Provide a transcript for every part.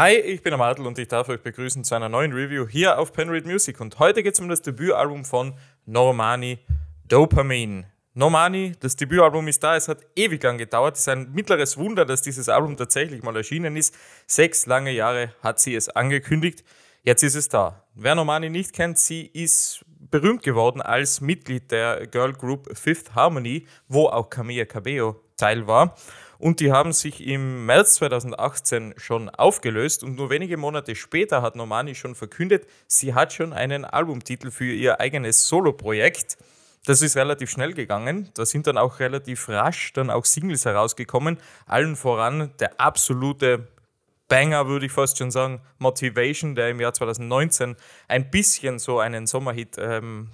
Hi, ich bin Amadl und ich darf euch begrüßen zu einer neuen Review hier auf Penread Music. Und heute geht es um das Debütalbum von Normani Dopamine. Normani, das Debütalbum ist da, es hat ewig lang gedauert. Es ist ein mittleres Wunder, dass dieses Album tatsächlich mal erschienen ist. Sechs lange Jahre hat sie es angekündigt. Jetzt ist es da. Wer Normani nicht kennt, sie ist berühmt geworden als Mitglied der Girl Group Fifth Harmony, wo auch Camilla Cabello Teil war. Und die haben sich im März 2018 schon aufgelöst und nur wenige Monate später hat Normani schon verkündet, sie hat schon einen Albumtitel für ihr eigenes Soloprojekt. Das ist relativ schnell gegangen. Da sind dann auch relativ rasch dann auch Singles herausgekommen. Allen voran der absolute Banger, würde ich fast schon sagen, Motivation, der im Jahr 2019 ein bisschen so einen Sommerhit ähm,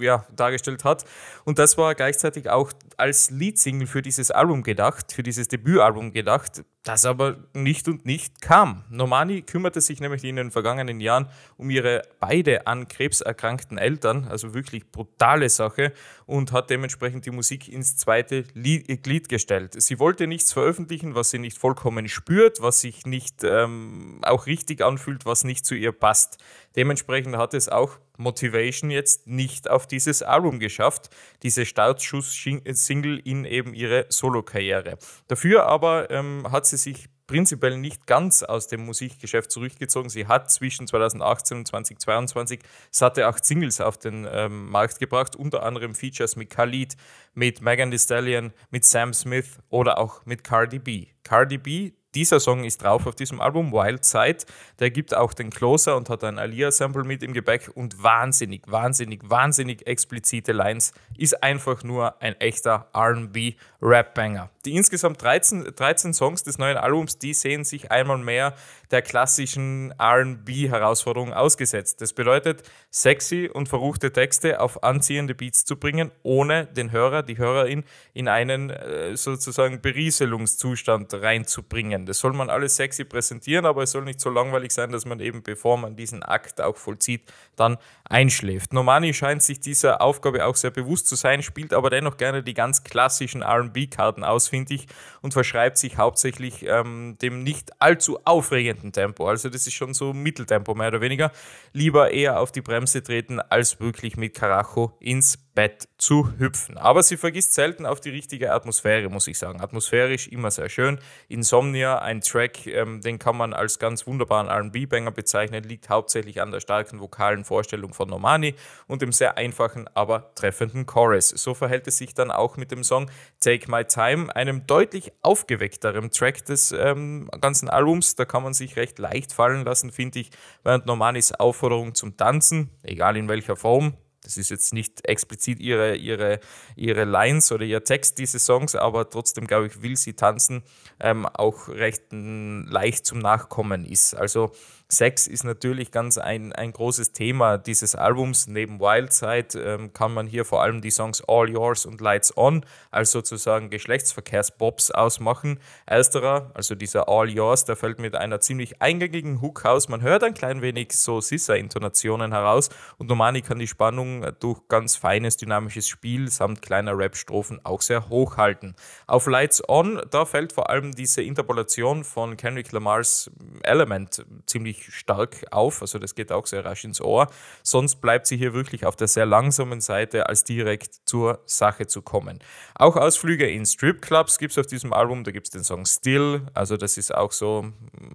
ja, dargestellt hat. Und das war gleichzeitig auch als Leadsingle für dieses Album gedacht, für dieses Debütalbum gedacht das aber nicht und nicht kam. Normani kümmerte sich nämlich in den vergangenen Jahren um ihre beide an Krebs erkrankten Eltern, also wirklich brutale Sache, und hat dementsprechend die Musik ins zweite Glied gestellt. Sie wollte nichts veröffentlichen, was sie nicht vollkommen spürt, was sich nicht ähm, auch richtig anfühlt, was nicht zu ihr passt. Dementsprechend hat es auch Motivation jetzt nicht auf dieses Album geschafft, diese Startschuss-Single in eben ihre Solo-Karriere. Dafür aber ähm, hat sie sich prinzipiell nicht ganz aus dem Musikgeschäft zurückgezogen. Sie hat zwischen 2018 und 2022 satte acht Singles auf den ähm, Markt gebracht, unter anderem Features mit Khalid, mit Megan Thee Stallion, mit Sam Smith oder auch mit Cardi B. Cardi B, dieser Song ist drauf auf diesem Album, Wild Side. Der gibt auch den Closer und hat ein Alia-Sample mit im Gepäck und wahnsinnig, wahnsinnig, wahnsinnig explizite Lines. Ist einfach nur ein echter RB-Rap-Banger. Die insgesamt 13, 13 Songs des neuen Albums, die sehen sich einmal mehr der klassischen RB-Herausforderung ausgesetzt. Das bedeutet, sexy und verruchte Texte auf anziehende Beats zu bringen, ohne den Hörer, die Hörerin in einen äh, sozusagen Berieselungszustand reinzubringen. Das soll man alles sexy präsentieren, aber es soll nicht so langweilig sein, dass man eben, bevor man diesen Akt auch vollzieht, dann einschläft. Normani scheint sich dieser Aufgabe auch sehr bewusst zu sein, spielt aber dennoch gerne die ganz klassischen RB-Karten aus, finde ich, und verschreibt sich hauptsächlich ähm, dem nicht allzu aufregenden Tempo. Also, das ist schon so Mitteltempo, mehr oder weniger. Lieber eher auf die Bremse treten, als wirklich mit Karacho ins Bett zu hüpfen. Aber sie vergisst selten auf die richtige Atmosphäre, muss ich sagen. Atmosphärisch immer sehr schön. Insomnia, ein Track, ähm, den kann man als ganz wunderbaren RB-Banger bezeichnen, liegt hauptsächlich an der starken vokalen Vorstellung von Normani und dem sehr einfachen, aber treffenden Chorus. So verhält es sich dann auch mit dem Song Take My Time, einem deutlich aufgeweckteren Track des ähm, ganzen Albums. Da kann man sich recht leicht fallen lassen, finde ich, während Normanis Aufforderung zum Tanzen, egal in welcher Form, das ist jetzt nicht explizit ihre, ihre, ihre Lines oder ihr Text, diese Songs, aber trotzdem, glaube ich, will sie tanzen, ähm, auch recht leicht zum Nachkommen ist. Also Sex ist natürlich ganz ein, ein großes Thema dieses Albums. Neben Wildside ähm, kann man hier vor allem die Songs All Yours und Lights On als sozusagen Geschlechtsverkehrsbobs ausmachen. Ersterer, also dieser All Yours, der fällt mit einer ziemlich eingängigen Hook aus. Man hört ein klein wenig so Sissa-Intonationen heraus und Nomani kann die Spannung Spannung durch ganz feines dynamisches Spiel samt kleiner Rap-Strophen auch sehr hoch halten. Auf Lights On, da fällt vor allem diese Interpolation von Kendrick Lamars Element ziemlich stark auf, also das geht auch sehr rasch ins Ohr. Sonst bleibt sie hier wirklich auf der sehr langsamen Seite, als direkt zur Sache zu kommen. Auch Ausflüge in Stripclubs gibt es auf diesem Album, da gibt es den Song Still, also das ist auch so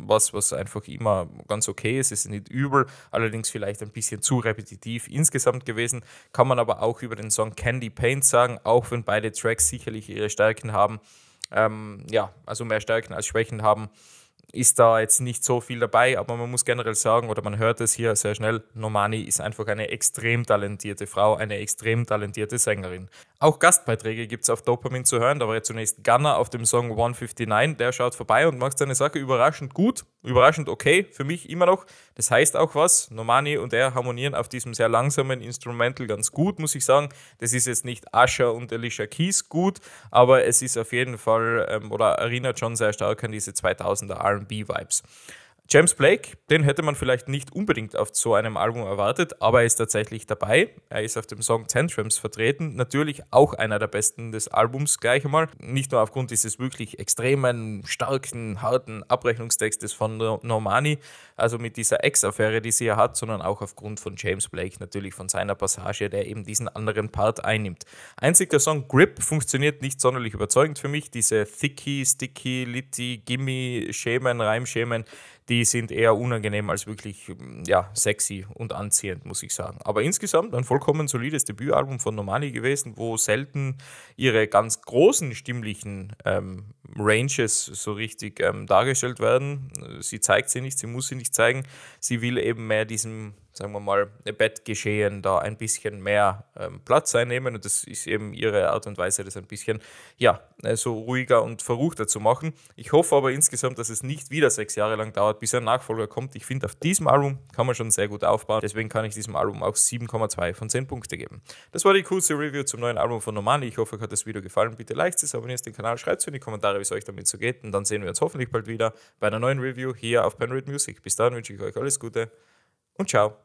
was, was einfach immer ganz okay ist. Es ist nicht übel, allerdings vielleicht ein bisschen zu repetitiv insgesamt gewesen. Kann man aber auch über den Song Candy Paint sagen, auch wenn beide Tracks sicherlich ihre Stärken haben. Ähm, ja, also mehr Stärken als Schwächen haben ist da jetzt nicht so viel dabei, aber man muss generell sagen, oder man hört es hier sehr schnell, Nomani ist einfach eine extrem talentierte Frau, eine extrem talentierte Sängerin. Auch Gastbeiträge gibt es auf Dopamin zu hören, da war ja zunächst Gunner auf dem Song 159, der schaut vorbei und macht seine Sache überraschend gut überraschend okay für mich immer noch. Das heißt auch was. Normani und er harmonieren auf diesem sehr langsamen Instrumental ganz gut, muss ich sagen. Das ist jetzt nicht Asher und Alicia Keys gut, aber es ist auf jeden Fall ähm, oder erinnert schon sehr stark an diese 2000er RB-Vibes. James Blake, den hätte man vielleicht nicht unbedingt auf so einem Album erwartet, aber er ist tatsächlich dabei. Er ist auf dem Song Tantrums vertreten. Natürlich auch einer der besten des Albums gleich einmal. Nicht nur aufgrund dieses wirklich extremen, starken, harten Abrechnungstextes von Normani, also mit dieser Ex-Affäre, die sie ja hat, sondern auch aufgrund von James Blake, natürlich von seiner Passage, der eben diesen anderen Part einnimmt. Einzig der Song Grip funktioniert nicht sonderlich überzeugend für mich. Diese Thicky, Sticky, Litty, Gimme, Schemen, Reimschemen, die sind eher unangenehm als wirklich mm, ja, sexy und anziehend, muss ich sagen. Aber insgesamt ein vollkommen solides Debütalbum von Normani gewesen, wo selten ihre ganz großen stimmlichen ähm, Ranges so richtig ähm, dargestellt werden. Sie zeigt sie nicht, sie muss sie nicht zeigen. Sie will eben mehr diesem sagen wir mal, Bettgeschehen da ein bisschen mehr ähm, Platz einnehmen. Und das ist eben ihre Art und Weise, das ein bisschen ja, äh, so ruhiger und verruchter zu machen. Ich hoffe aber insgesamt, dass es nicht wieder sechs Jahre lang dauert, bis ein Nachfolger kommt. Ich finde, auf diesem Album kann man schon sehr gut aufbauen. Deswegen kann ich diesem Album auch 7,2 von 10 Punkte geben. Das war die coolste Review zum neuen Album von Normani. Ich hoffe, euch hat das Video gefallen. Bitte liked es, abonniert den Kanal, schreibt es in die Kommentare, wie es euch damit so geht. Und dann sehen wir uns hoffentlich bald wieder bei einer neuen Review hier auf Penrith Music. Bis dahin wünsche ich euch alles Gute und ciao.